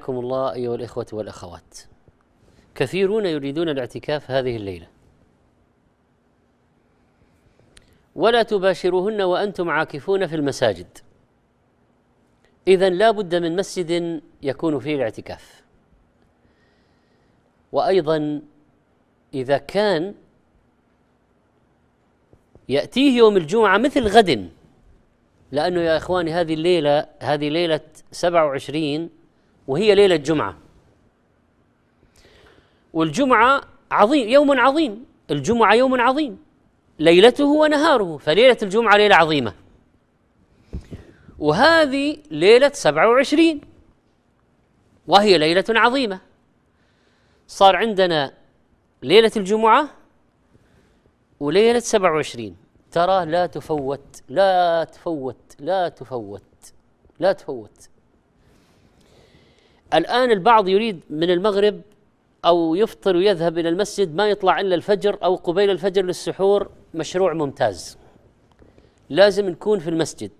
حياكم الله أيها الإخوة والأخوات كثيرون يريدون الاعتكاف هذه الليلة ولا تباشروهن وأنتم عاكفون في المساجد إذا لابد من مسجد يكون فيه الاعتكاف وأيضا إذا كان يأتيه يوم الجمعة مثل غد لأنه يا إخواني هذه الليلة هذه ليلة 27 وهي ليلة جمعة والجمعة عظيم يوم عظيم الجمعة يوم عظيم ليلته ونهاره فليلة الجمعة ليلة عظيمة وهذه ليلة سبعة وعشرين وهي ليلة عظيمة صار عندنا ليلة الجمعة وليلة سبعة وعشرين ترى لا تفوت لا تفوت لا تفوت لا تفوت الآن البعض يريد من المغرب أو يفطر ويذهب إلى المسجد ما يطلع إلا الفجر أو قبيل الفجر للسحور مشروع ممتاز لازم نكون في المسجد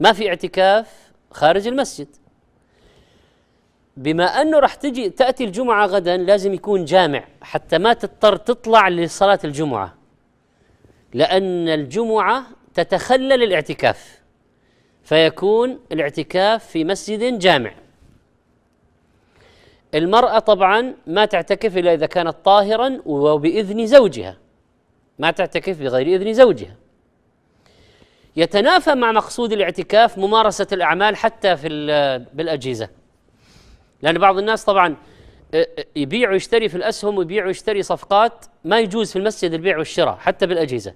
ما في اعتكاف خارج المسجد بما أنه راح تجي تأتي الجمعة غدا لازم يكون جامع حتى ما تضطر تطلع لصلاة الجمعة لأن الجمعة تتخلل الاعتكاف فيكون الاعتكاف في مسجد جامع المرأة طبعا ما تعتكف إلا إذا كانت طاهرا وبإذن زوجها ما تعتكف بغير إذن زوجها يتنافى مع مقصود الاعتكاف ممارسة الأعمال حتى في بالأجهزة لأن بعض الناس طبعا آه، آه، يبيع ويشتري في الأسهم ويبيع ويشتري صفقات ما يجوز في المسجد البيع والشراء حتى بالأجهزة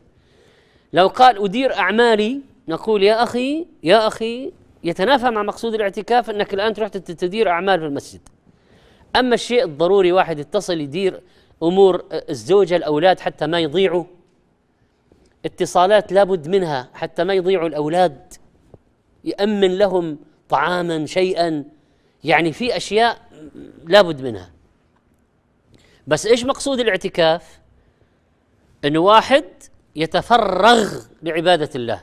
لو قال أدير أعمالي نقول يا أخي يا أخي يتنافى مع مقصود الاعتكاف أنك الآن تروح تدير أعمال في المسجد أما الشيء الضروري واحد يتصل يدير أمور الزوجة الأولاد حتى ما يضيعوا اتصالات لابد منها حتى ما يضيعوا الأولاد يأمن لهم طعاما شيئا يعني في أشياء لابد منها بس إيش مقصود الاعتكاف أن واحد يتفرغ لعبادة الله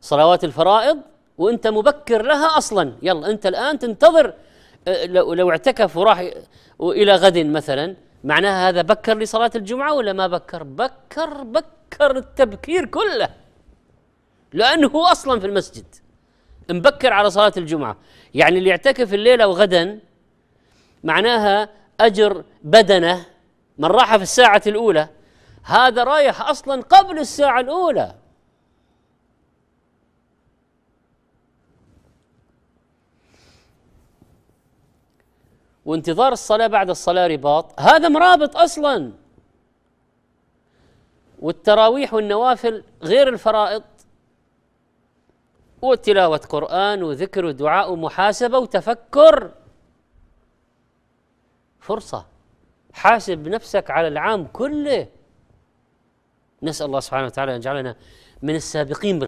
صلوات الفرائض وانت مبكر لها اصلا يلا انت الان تنتظر لو, لو اعتكف وراح إلى غد مثلا معناها هذا بكر لصلاة الجمعة ولا ما بكر بكر بكر التبكير كله لأنه هو أصلا في المسجد مبكر على صلاة الجمعة يعني اللي يعتكف الليلة وغدا معناها أجر بدنه من راح في الساعة الأولى هذا رايح أصلا قبل الساعة الأولى وانتظار الصلاة بعد الصلاة رباط هذا مرابط أصلا والتراويح والنوافل غير الفرائض وتلاوة قرآن وذكر ودعاء ومحاسبة وتفكر فرصة حاسب نفسك على العام كله نسأل الله سبحانه وتعالى أن يجعلنا من السابقين